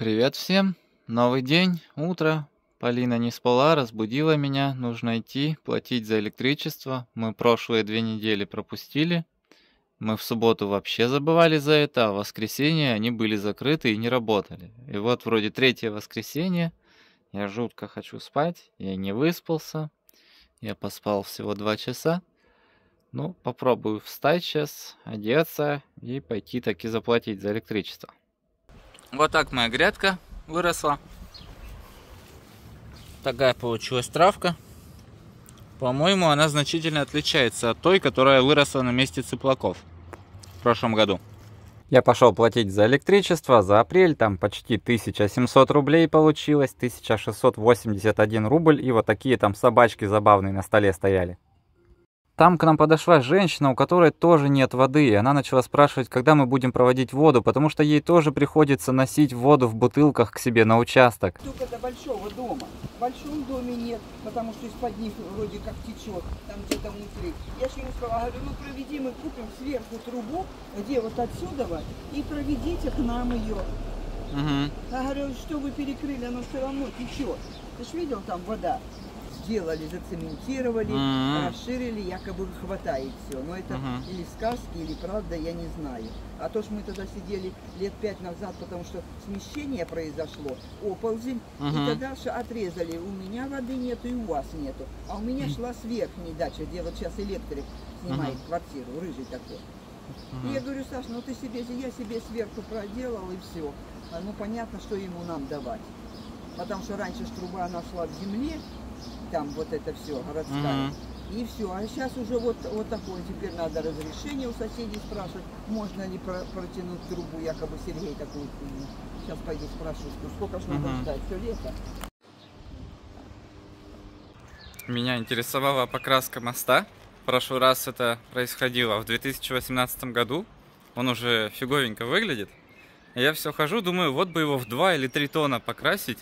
Привет всем. Новый день, утро. Полина не спала, разбудила меня, нужно идти, платить за электричество. Мы прошлые две недели пропустили. Мы в субботу вообще забывали за это, а в воскресенье они были закрыты и не работали. И вот вроде третье воскресенье, я жутко хочу спать, я не выспался, я поспал всего два часа. Ну, попробую встать сейчас, одеться и пойти таки заплатить за электричество. Вот так моя грядка выросла. Такая получилась травка. По-моему, она значительно отличается от той, которая выросла на месте цыплаков в прошлом году. Я пошел платить за электричество, за апрель там почти 1700 рублей получилось, 1681 рубль, и вот такие там собачки забавные на столе стояли. Там к нам подошла женщина, у которой тоже нет воды, и она начала спрашивать, когда мы будем проводить воду, потому что ей тоже приходится носить воду в бутылках к себе на участок. Только до большого дома. В большом доме нет, потому что из-под них вроде как течет, там где-то внутри. Я же ему сказала, говорю, ну проведи, мы купим сверху трубу, где вот отсюда, и проведите к нам ее. Угу. Я говорю, что вы перекрыли, оно все равно течет. Ты же видел, там вода сделали, зацементировали, mm-hmm. расширили, якобы хватает все. Но это mm-hmm. или сказки, или правда, я не знаю. А то, что мы тогда сидели лет пять назад, потому что смещение произошло, оползень, mm-hmm. и тогда же отрезали, у меня воды нету и у вас нету. А у меня mm-hmm. шла с верхней дачи, где вот сейчас электрик снимает mm-hmm. квартиру, рыжий такой. Mm-hmm. И я говорю, Саш, ну ты себе, я себе сверху проделал и все. А Ну понятно, что ему нам давать потому что раньше ж труба она шла в земле, там вот это все, городская. Угу. И все. А сейчас уже вот, вот такое. Теперь надо разрешение у соседей спрашивать, можно ли про протянуть трубу, якобы Сергей такую Сейчас пойду спрошу, сколько ж надо угу. ждать, все лето. Меня интересовала покраска моста. В прошлый раз это происходило в 2018 году. Он уже фиговенько выглядит. Я все хожу, думаю, вот бы его в 2 или 3 тона покрасить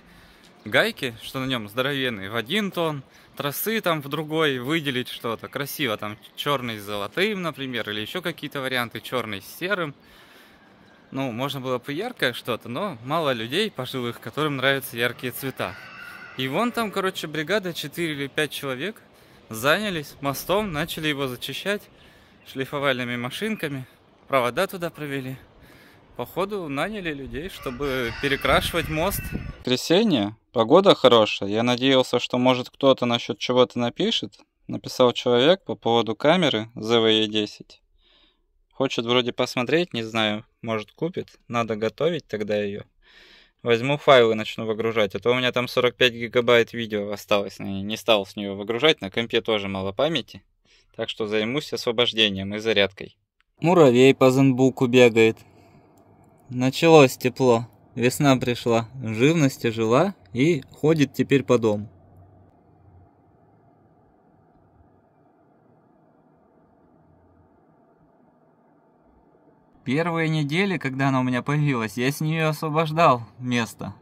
гайки, что на нем здоровенные, в один тон, тросы там в другой, выделить что-то красиво, там черный с золотым, например, или еще какие-то варианты, черный с серым. Ну, можно было бы яркое что-то, но мало людей пожилых, которым нравятся яркие цвета. И вон там, короче, бригада 4 или 5 человек занялись мостом, начали его зачищать шлифовальными машинками, провода туда провели. Походу, наняли людей, чтобы перекрашивать мост. Трясение Погода хорошая. Я надеялся, что, может, кто-то насчет чего-то напишет. Написал человек по поводу камеры ZVE-10. Хочет вроде посмотреть, не знаю, может купит. Надо готовить тогда ее. Возьму файлы, начну выгружать, а то у меня там 45 гигабайт видео осталось. Не стал с нее выгружать, на компе тоже мало памяти. Так что займусь освобождением и зарядкой. Муравей по зенбуку бегает. Началось тепло. Весна пришла, живность жила, и ходит теперь по дому. Первые недели, когда она у меня появилась, я с нее освобождал место,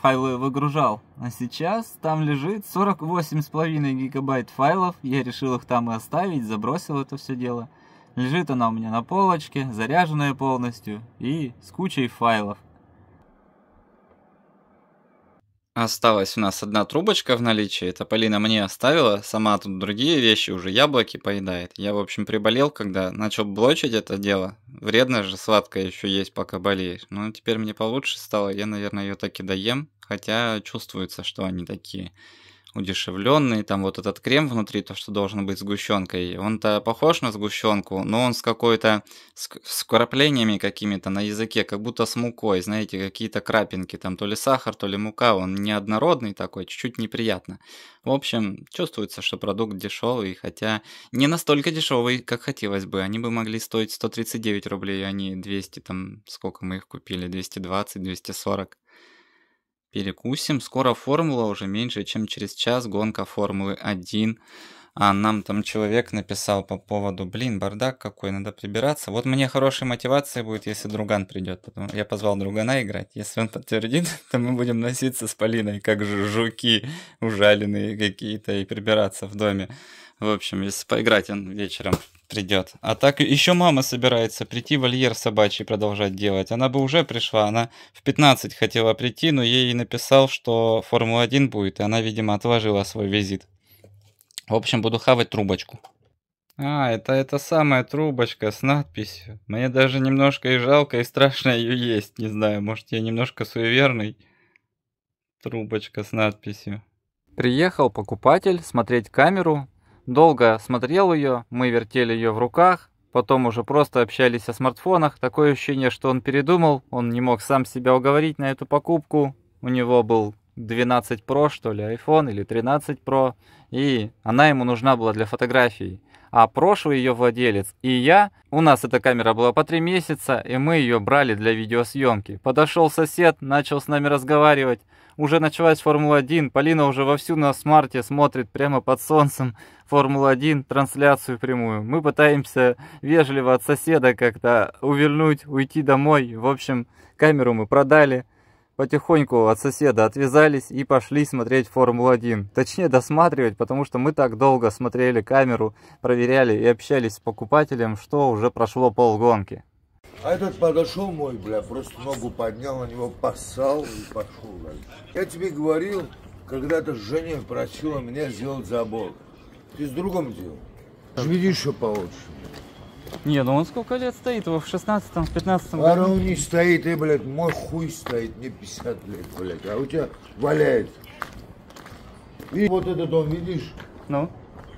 файлы выгружал. А сейчас там лежит 48,5 гигабайт файлов, я решил их там и оставить, забросил это все дело. Лежит она у меня на полочке, заряженная полностью и с кучей файлов. Осталась у нас одна трубочка в наличии, это Полина мне оставила, сама тут другие вещи, уже яблоки поедает. Я, в общем, приболел, когда начал блочить это дело. Вредно же сладкое еще есть, пока болеешь. Но ну, теперь мне получше стало, я, наверное, ее таки доем, хотя чувствуется, что они такие удешевленный, там вот этот крем внутри, то, что должен быть сгущенкой, он-то похож на сгущенку, но он с какой-то, с, с какими-то на языке, как будто с мукой, знаете, какие-то крапинки, там то ли сахар, то ли мука, он неоднородный такой, чуть-чуть неприятно. В общем, чувствуется, что продукт дешевый, хотя не настолько дешевый, как хотелось бы, они бы могли стоить 139 рублей, а не 200, там, сколько мы их купили, 220, 240 перекусим. Скоро формула уже меньше, чем через час гонка Формулы 1. А нам там человек написал по поводу, блин, бардак какой, надо прибираться. Вот мне хорошей мотивации будет, если друган придет. Потом я позвал другана играть. Если он подтвердит, то мы будем носиться с Полиной, как жуки ужаленные какие-то, и прибираться в доме. В общем, если поиграть, он вечером придет. А так еще мама собирается прийти вольер собачий продолжать делать. Она бы уже пришла, она в 15 хотела прийти, но ей написал, что Формула-1 будет, и она, видимо, отложила свой визит. В общем, буду хавать трубочку. А, это это самая трубочка с надписью. Мне даже немножко и жалко, и страшно ее есть. Не знаю, может я немножко суеверный. Трубочка с надписью. Приехал покупатель смотреть камеру, Долго смотрел ее, мы вертели ее в руках, потом уже просто общались о смартфонах. Такое ощущение, что он передумал, он не мог сам себя уговорить на эту покупку. У него был 12 Pro, что ли, iPhone или 13 Pro, и она ему нужна была для фотографий а прошлый ее владелец и я, у нас эта камера была по три месяца, и мы ее брали для видеосъемки. Подошел сосед, начал с нами разговаривать. Уже началась Формула-1, Полина уже вовсю на смарте смотрит прямо под солнцем Формула-1, трансляцию прямую. Мы пытаемся вежливо от соседа как-то увернуть, уйти домой. В общем, камеру мы продали потихоньку от соседа отвязались и пошли смотреть Формулу-1. Точнее, досматривать, потому что мы так долго смотрели камеру, проверяли и общались с покупателем, что уже прошло полгонки. А этот подошел мой, бля, просто ногу поднял, на него поссал и пошел дальше. Я тебе говорил, когда-то Женя просила меня сделать забор. Ты с другом делал. Видишь, еще получше. Не, ну он сколько лет стоит? Его в 16-м, в 15 году. А он не стоит, и, блядь, мой хуй стоит, не 50 лет, блядь, а у тебя валяется. И вот этот дом видишь? Ну?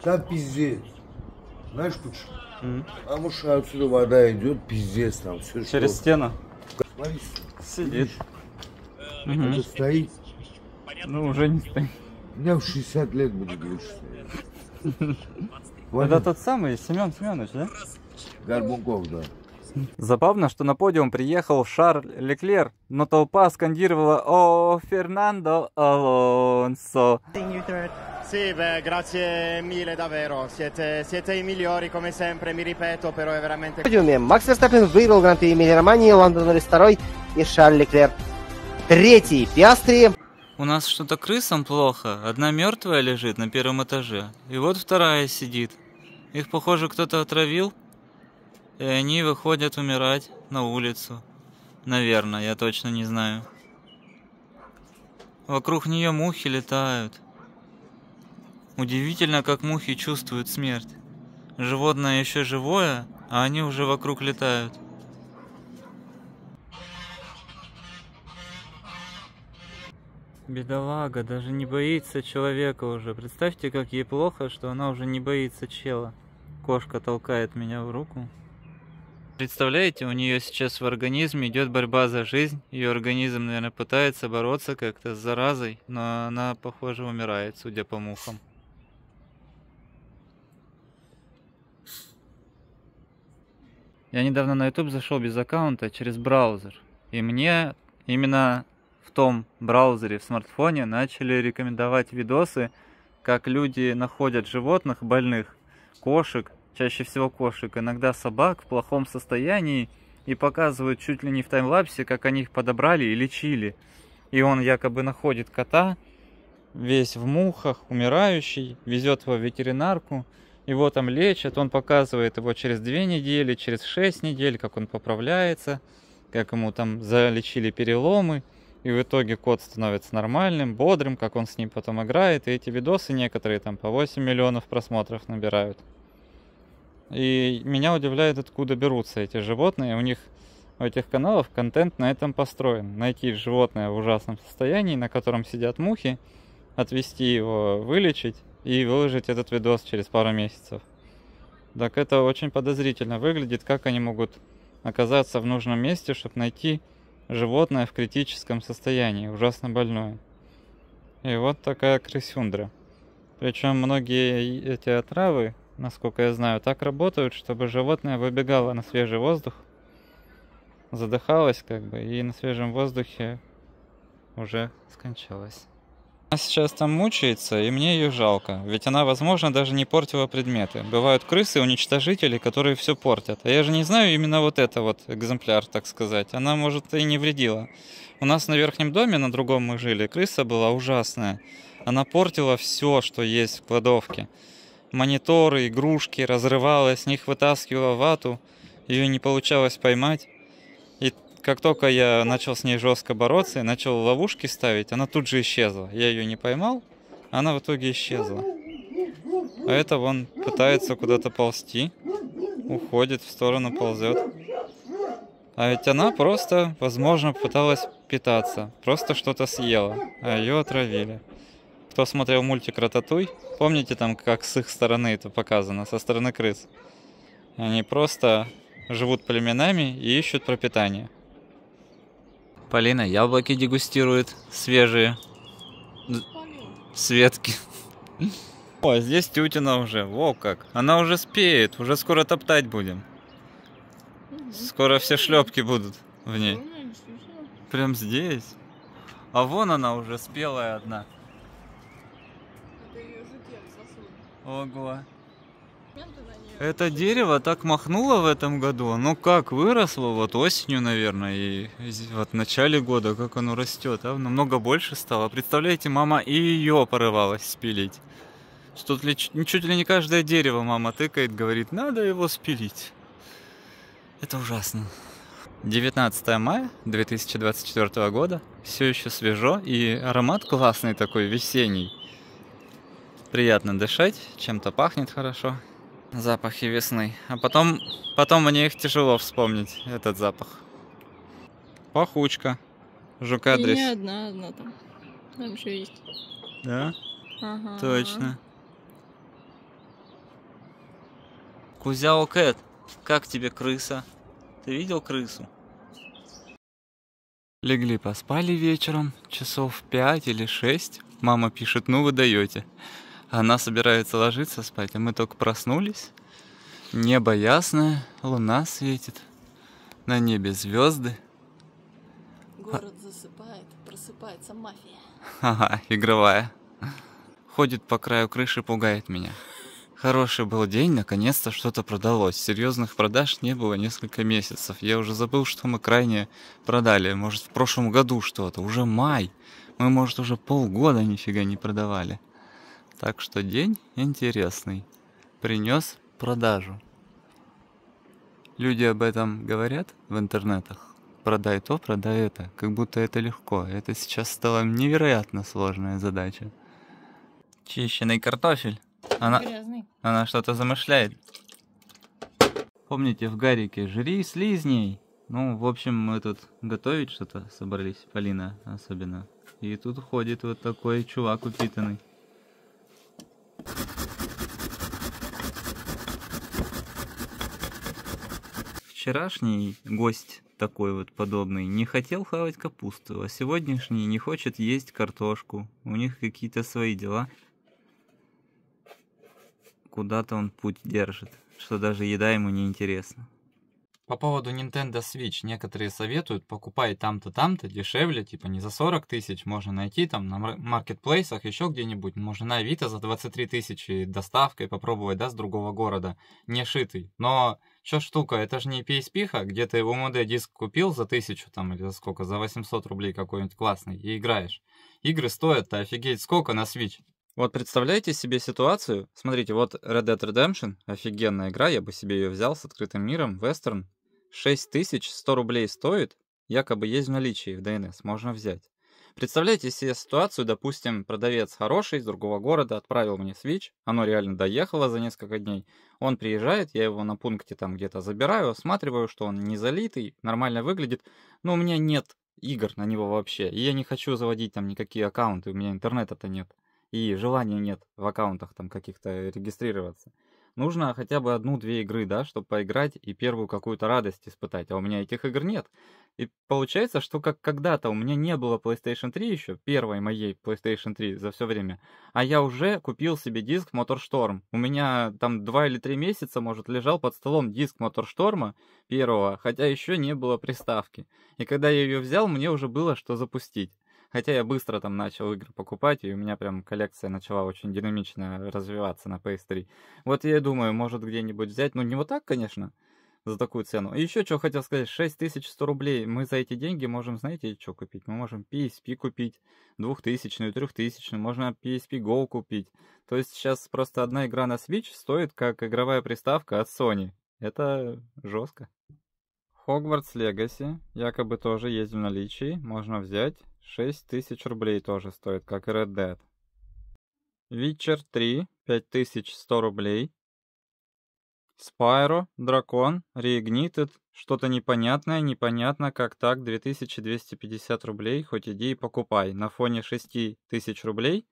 Там пиздец. Знаешь почему? Mm. -hmm. Потому что отсюда вода идет, пиздец там все. Через что... стену? Смотри, Сидит. Mm -hmm. стоит. Ну, уже не стоит. У меня в 60 лет будет больше стоять. Это тот самый Семен Семенович, да? Горбунков, да. Забавно, что на подиум приехал Шарль Леклер, но толпа скандировала «О, Фернандо Алонсо». Sì, grazie mille davvero, siete, siete i migliori come sempre, mi ripeto, però è veramente... Подиуме Макс Верстаппин выиграл Гран-при Эмилия Романии, Ландо Норрис второй и Шарль Леклер третий, Пиастри. У нас что-то крысам плохо, одна мертвая лежит на первом этаже, и вот вторая сидит. Их, похоже, кто-то отравил и они выходят умирать на улицу. Наверное, я точно не знаю. Вокруг нее мухи летают. Удивительно, как мухи чувствуют смерть. Животное еще живое, а они уже вокруг летают. Бедолага даже не боится человека уже. Представьте, как ей плохо, что она уже не боится чела. Кошка толкает меня в руку. Представляете, у нее сейчас в организме идет борьба за жизнь. Ее организм, наверное, пытается бороться как-то с заразой, но она, похоже, умирает, судя по мухам. Я недавно на YouTube зашел без аккаунта через браузер. И мне именно в том браузере в смартфоне начали рекомендовать видосы, как люди находят животных больных, кошек, чаще всего кошек, иногда собак в плохом состоянии и показывают чуть ли не в таймлапсе, как они их подобрали и лечили. И он якобы находит кота, весь в мухах, умирающий, везет его в ветеринарку, его там лечат, он показывает его через две недели, через шесть недель, как он поправляется, как ему там залечили переломы, и в итоге кот становится нормальным, бодрым, как он с ним потом играет, и эти видосы некоторые там по 8 миллионов просмотров набирают. И меня удивляет, откуда берутся эти животные. У них, у этих каналов, контент на этом построен. Найти животное в ужасном состоянии, на котором сидят мухи, отвести его, вылечить и выложить этот видос через пару месяцев. Так это очень подозрительно выглядит, как они могут оказаться в нужном месте, чтобы найти животное в критическом состоянии, ужасно больное. И вот такая крысюндра. Причем многие эти отравы насколько я знаю, так работают, чтобы животное выбегало на свежий воздух, задыхалось как бы, и на свежем воздухе уже скончалась. Она сейчас там мучается, и мне ее жалко, ведь она, возможно, даже не портила предметы. Бывают крысы-уничтожители, которые все портят. А я же не знаю именно вот это вот экземпляр, так сказать. Она, может, и не вредила. У нас на верхнем доме, на другом мы жили, крыса была ужасная. Она портила все, что есть в кладовке мониторы, игрушки, разрывала, с них вытаскивала вату, ее не получалось поймать. И как только я начал с ней жестко бороться и начал ловушки ставить, она тут же исчезла. Я ее не поймал, она в итоге исчезла. А это вон пытается куда-то ползти, уходит в сторону, ползет. А ведь она просто, возможно, пыталась питаться, просто что-то съела, а ее отравили. Кто смотрел мультик «Рататуй», помните там, как с их стороны это показано, со стороны крыс? Они просто живут племенами и ищут пропитание. Полина яблоки дегустирует свежие. Светки. О, здесь тютина уже, во как. Она уже спеет, уже скоро топтать будем. Скоро все шлепки будут в ней. Прям здесь. А вон она уже спелая одна. Ого. Это дерево так махнуло в этом году. Оно как выросло, вот осенью, наверное, и вот в начале года, как оно растет, а намного больше стало. Представляете, мама и ее порывалась спилить. Что ли, ну, чуть ли не каждое дерево мама тыкает, говорит, надо его спилить. Это ужасно. 19 мая 2024 года, все еще свежо, и аромат классный такой, весенний приятно дышать, чем-то пахнет хорошо. Запахи весны. А потом, потом мне их тяжело вспомнить, этот запах. Пахучка. Жук-адрес. Не одна, одна там. Там еще есть. Да? Ага. Точно. Кузяо Кэт, как тебе крыса? Ты видел крысу? Легли поспали вечером, часов пять или шесть. Мама пишет, ну вы даете. Она собирается ложиться спать, а мы только проснулись. Небо ясное, луна светит, на небе звезды. Город засыпает, просыпается мафия. Ага, игровая. Ходит по краю крыши, пугает меня. Хороший был день, наконец-то что-то продалось. Серьезных продаж не было несколько месяцев. Я уже забыл, что мы крайне продали. Может, в прошлом году что-то. Уже май. Мы, может, уже полгода нифига не продавали. Так что день интересный. Принес продажу. Люди об этом говорят в интернетах. Продай то, продай это. Как будто это легко. Это сейчас стало невероятно сложная задача. Чищенный картофель. Она, Грязный. она что-то замышляет. Помните, в Гарике жри слизней. Ну, в общем, мы тут готовить что-то собрались, Полина особенно. И тут ходит вот такой чувак упитанный. Вчерашний гость такой вот подобный не хотел хавать капусту, а сегодняшний не хочет есть картошку. У них какие-то свои дела. Куда-то он путь держит, что даже еда ему не интересна. По поводу Nintendo Switch некоторые советуют, покупать там-то, там-то, дешевле, типа не за 40 тысяч, можно найти там на маркетплейсах, еще где-нибудь, можно на Авито за 23 тысячи доставкой попробовать, да, с другого города, не шитый. Но что штука, это же не PSP, ха где ты УМД диск купил за тысячу там или за сколько, за 800 рублей какой-нибудь классный и играешь. Игры стоят-то офигеть сколько на Switch. Вот представляете себе ситуацию? Смотрите, вот Red Dead Redemption, офигенная игра, я бы себе ее взял с открытым миром, вестерн. 6100 рублей стоит, якобы есть в наличии в DnS, можно взять. Представляете себе ситуацию, допустим, продавец хороший из другого города отправил мне Switch, оно реально доехало за несколько дней. Он приезжает, я его на пункте там где-то забираю, осматриваю, что он не залитый, нормально выглядит, но у меня нет игр на него вообще, и я не хочу заводить там никакие аккаунты, у меня интернета-то нет и желания нет в аккаунтах там каких-то регистрироваться. Нужно хотя бы одну-две игры, да, чтобы поиграть и первую какую-то радость испытать. А у меня этих игр нет. И получается, что как когда-то у меня не было PlayStation 3 еще, первой моей PlayStation 3 за все время, а я уже купил себе диск MotorStorm. У меня там два или три месяца, может, лежал под столом диск MotorStorm первого, хотя еще не было приставки. И когда я ее взял, мне уже было что запустить. Хотя я быстро там начал игры покупать, и у меня прям коллекция начала очень динамично развиваться на PS3. Вот я думаю, может где-нибудь взять, ну не вот так, конечно, за такую цену. И еще что хотел сказать, 6100 рублей, мы за эти деньги можем, знаете, что купить? Мы можем PSP купить, двухтысячную, трехтысячную, можно PSP Go купить. То есть сейчас просто одна игра на Switch стоит как игровая приставка от Sony. Это жестко. Хогвартс Легаси якобы тоже есть в наличии, можно взять тысяч рублей тоже стоит, как и Red Dead. Witcher 3 5100 рублей. Spyro, Дракон, Reignited, что-то непонятное, непонятно как так, 2250 рублей, хоть иди и покупай. На фоне 6000 рублей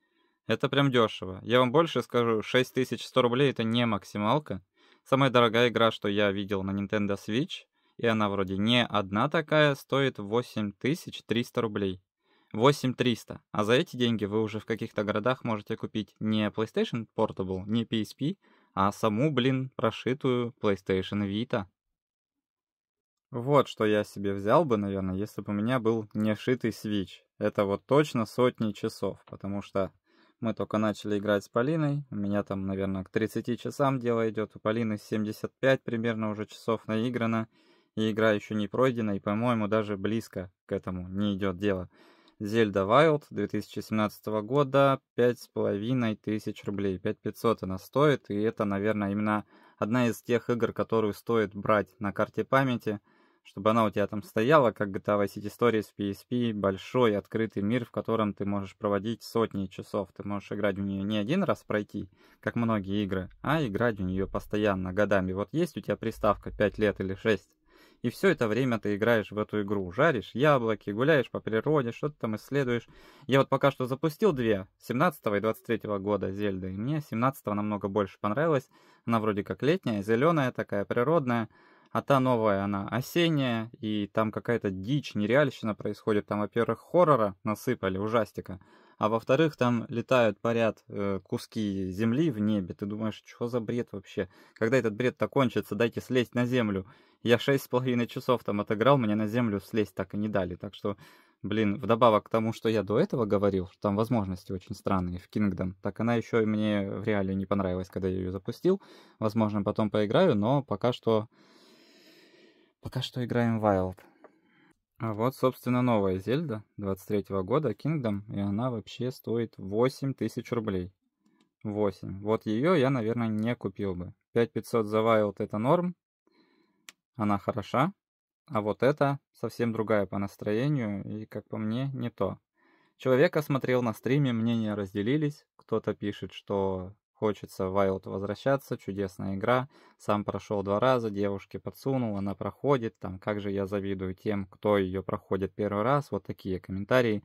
это прям дешево. Я вам больше скажу, 6100 рублей это не максималка. Самая дорогая игра, что я видел на Nintendo Switch, и она вроде не одна такая, стоит 8300 рублей. 8300. А за эти деньги вы уже в каких-то городах можете купить не PlayStation Portable, не PSP, а саму, блин, прошитую PlayStation Vita. Вот что я себе взял бы, наверное, если бы у меня был не шитый Switch. Это вот точно сотни часов, потому что мы только начали играть с Полиной. У меня там, наверное, к 30 часам дело идет. У Полины 75 примерно уже часов наиграно. И игра еще не пройдена, и, по-моему, даже близко к этому не идет дело. Зельда Wild 2017 года, 5,5 тысяч рублей, 5500 она стоит, и это, наверное, именно одна из тех игр, которую стоит брать на карте памяти, чтобы она у тебя там стояла, как GTA Vice City Stories, PSP, большой открытый мир, в котором ты можешь проводить сотни часов. Ты можешь играть в нее не один раз пройти, как многие игры, а играть в нее постоянно, годами. Вот есть у тебя приставка 5 лет или 6, и все это время ты играешь в эту игру, жаришь яблоки, гуляешь по природе, что-то там исследуешь. Я вот пока что запустил две, 17 и 23 года Зельды, и мне 17 намного больше понравилась. Она вроде как летняя, зеленая такая, природная, а та новая, она осенняя, и там какая-то дичь, нереальщина происходит. Там, во-первых, хоррора насыпали, ужастика, а во-вторых, там летают, парят э, куски земли в небе. Ты думаешь, что за бред вообще? Когда этот бред-то кончится, дайте слезть на землю я шесть с половиной часов там отыграл, мне на землю слезть так и не дали. Так что, блин, вдобавок к тому, что я до этого говорил, что там возможности очень странные в Kingdom, так она еще и мне в реале не понравилась, когда я ее запустил. Возможно, потом поиграю, но пока что... Пока что играем Wild. А вот, собственно, новая Зельда 23 -го года, Kingdom, и она вообще стоит 8 тысяч рублей. 8. Вот ее я, наверное, не купил бы. 5500 за Wild это норм, она хороша, а вот это совсем другая по настроению и, как по мне, не то. Человек осмотрел на стриме, мнения разделились. Кто-то пишет, что хочется Wild возвращаться, чудесная игра. Сам прошел два раза, девушке подсунул, она проходит. Там, как же я завидую тем, кто ее проходит первый раз. Вот такие комментарии.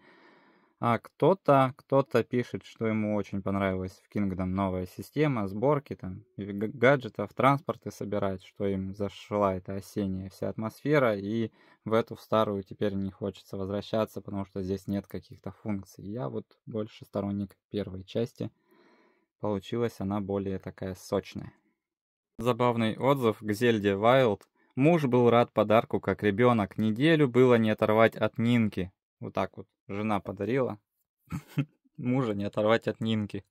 А кто-то, кто-то пишет, что ему очень понравилась в Kingdom новая система сборки там гаджетов, транспорты собирать, что им зашла эта осенняя вся атмосфера, и в эту старую теперь не хочется возвращаться, потому что здесь нет каких-то функций. Я вот больше сторонник первой части. Получилась она более такая сочная. Забавный отзыв к Зельде Wild. Муж был рад подарку, как ребенок. Неделю было не оторвать от Нинки. Вот так вот. Жена подарила. Мужа не оторвать от Нинки.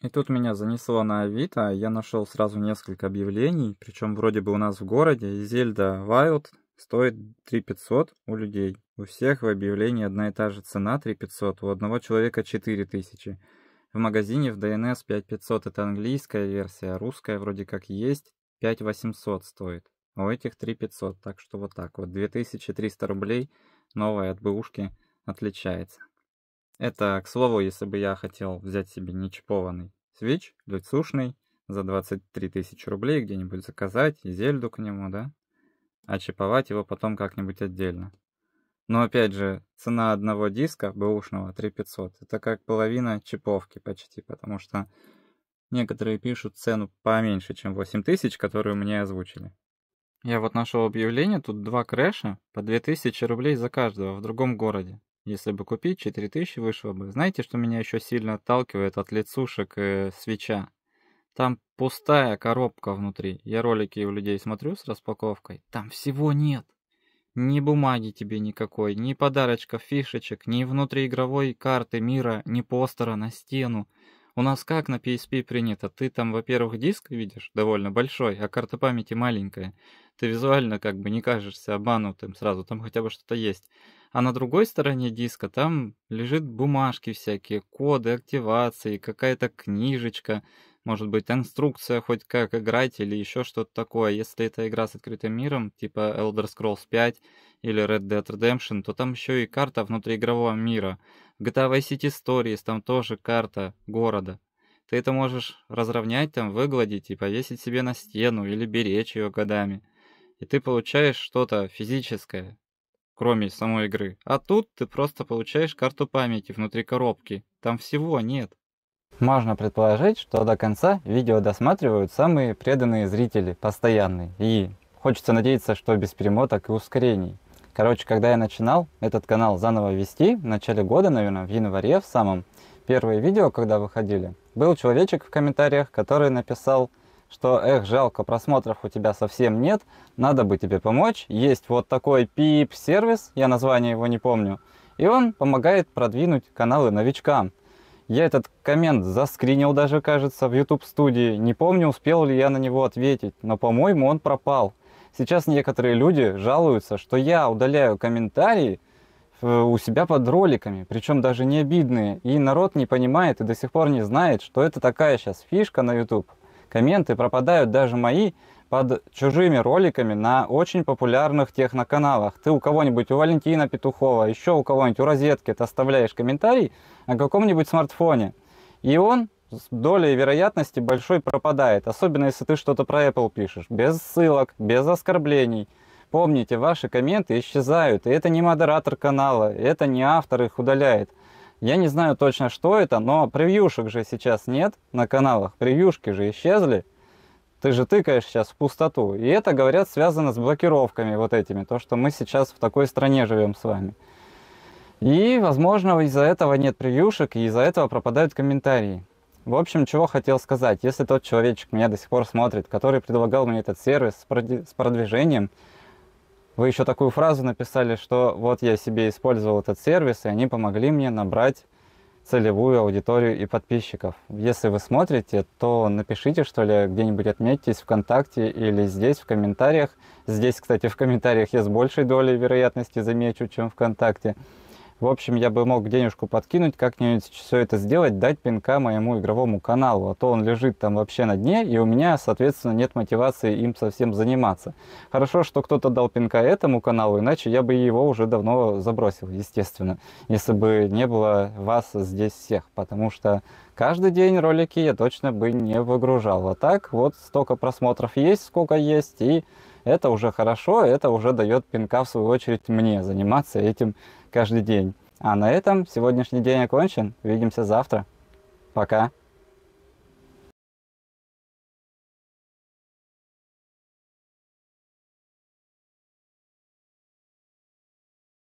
И тут меня занесло на Авито, а я нашел сразу несколько объявлений, причем вроде бы у нас в городе, Зельда Wild стоит 3500 у людей. У всех в объявлении одна и та же цена 3500, у одного человека 4000. В магазине в DNS 5500 это английская версия, а русская вроде как есть, 5800 стоит. А у этих 3500, так что вот так вот, 2300 рублей – новой от бэушки отличается. Это, к слову, если бы я хотел взять себе нечипованный Switch, лицушный, за 23 тысячи рублей где-нибудь заказать и зельду к нему, да? А чиповать его потом как-нибудь отдельно. Но опять же, цена одного диска бэушного 3500. Это как половина чиповки почти, потому что некоторые пишут цену поменьше, чем 8000, которую мне озвучили. Я вот нашел объявление, тут два крэша по 2000 рублей за каждого в другом городе. Если бы купить, 4000 вышло бы. Знаете, что меня еще сильно отталкивает от лицушек и свеча? Там пустая коробка внутри. Я ролики у людей смотрю с распаковкой. Там всего нет. Ни бумаги тебе никакой, ни подарочков, фишечек, ни внутриигровой карты мира, ни постера на стену. У нас как на PSP принято? Ты там, во-первых, диск видишь довольно большой, а карта памяти маленькая. Ты визуально как бы не кажешься обманутым сразу, там хотя бы что-то есть. А на другой стороне диска там лежит бумажки всякие, коды активации, какая-то книжечка, может быть, инструкция хоть как играть или еще что-то такое. Если это игра с открытым миром, типа Elder Scrolls 5 или Red Dead Redemption, то там еще и карта внутриигрового мира. В GTA Vice City Stories там тоже карта города. Ты это можешь разровнять, там выгладить и повесить себе на стену или беречь ее годами. И ты получаешь что-то физическое, кроме самой игры. А тут ты просто получаешь карту памяти внутри коробки. Там всего нет. Можно предположить, что до конца видео досматривают самые преданные зрители, постоянные. И хочется надеяться, что без перемоток и ускорений. Короче, когда я начинал этот канал заново вести, в начале года, наверное, в январе, в самом, первое видео, когда выходили, был человечек в комментариях, который написал, что «Эх, жалко, просмотров у тебя совсем нет, надо бы тебе помочь, есть вот такой пип-сервис, я название его не помню, и он помогает продвинуть каналы новичкам». Я этот коммент заскринил даже, кажется, в YouTube студии. Не помню, успел ли я на него ответить, но, по-моему, он пропал. Сейчас некоторые люди жалуются, что я удаляю комментарии э, у себя под роликами, причем даже не обидные, и народ не понимает и до сих пор не знает, что это такая сейчас фишка на YouTube. Комменты пропадают даже мои, под чужими роликами на очень популярных техноканалах. Ты у кого-нибудь, у Валентина Петухова, еще у кого-нибудь, у розетки, ты оставляешь комментарий на каком-нибудь смартфоне. И он с долей вероятности большой пропадает, особенно если ты что-то про Apple пишешь, без ссылок, без оскорблений. Помните, ваши комменты исчезают, и это не модератор канала, это не автор их удаляет. Я не знаю точно, что это, но превьюшек же сейчас нет на каналах, превьюшки же исчезли, ты же тыкаешь сейчас в пустоту. И это, говорят, связано с блокировками вот этими, то, что мы сейчас в такой стране живем с вами. И, возможно, из-за этого нет приюшек и из-за этого пропадают комментарии. В общем, чего хотел сказать, если тот человечек меня до сих пор смотрит, который предлагал мне этот сервис с продвижением, вы еще такую фразу написали, что вот я себе использовал этот сервис, и они помогли мне набрать целевую аудиторию и подписчиков. Если вы смотрите, то напишите, что ли, где-нибудь отметьтесь ВКонтакте или здесь в комментариях. Здесь, кстати, в комментариях я с большей долей вероятности замечу, чем ВКонтакте. В общем, я бы мог денежку подкинуть, как-нибудь все это сделать, дать пинка моему игровому каналу, а то он лежит там вообще на дне, и у меня, соответственно, нет мотивации им совсем заниматься. Хорошо, что кто-то дал пинка этому каналу, иначе я бы его уже давно забросил, естественно, если бы не было вас здесь всех, потому что каждый день ролики я точно бы не выгружал. А так, вот столько просмотров есть, сколько есть, и это уже хорошо, это уже дает пинка, в свою очередь, мне заниматься этим каждый день. А на этом сегодняшний день окончен. Увидимся завтра. Пока.